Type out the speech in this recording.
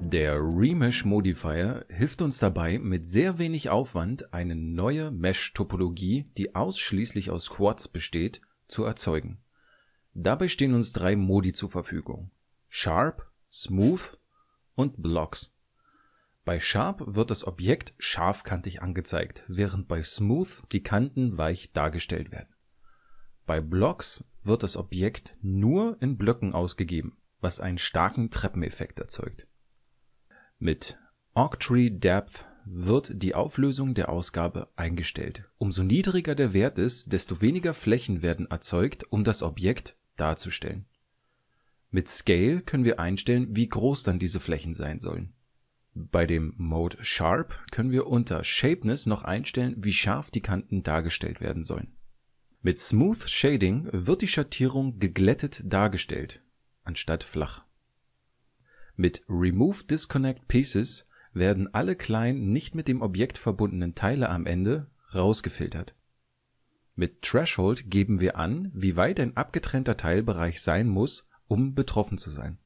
Der Remesh Modifier hilft uns dabei, mit sehr wenig Aufwand eine neue Mesh-Topologie, die ausschließlich aus Quads besteht, zu erzeugen. Dabei stehen uns drei Modi zur Verfügung. Sharp, Smooth und Blocks. Bei Sharp wird das Objekt scharfkantig angezeigt, während bei Smooth die Kanten weich dargestellt werden. Bei Blocks wird das Objekt nur in Blöcken ausgegeben, was einen starken Treppeneffekt erzeugt. Mit Octree Depth wird die Auflösung der Ausgabe eingestellt. Umso niedriger der Wert ist, desto weniger Flächen werden erzeugt, um das Objekt darzustellen. Mit Scale können wir einstellen, wie groß dann diese Flächen sein sollen. Bei dem Mode Sharp können wir unter Shapeness noch einstellen, wie scharf die Kanten dargestellt werden sollen. Mit Smooth Shading wird die Schattierung geglättet dargestellt, anstatt flach. Mit Remove Disconnect Pieces werden alle kleinen, nicht mit dem Objekt verbundenen Teile am Ende rausgefiltert. Mit Threshold geben wir an, wie weit ein abgetrennter Teilbereich sein muss, um betroffen zu sein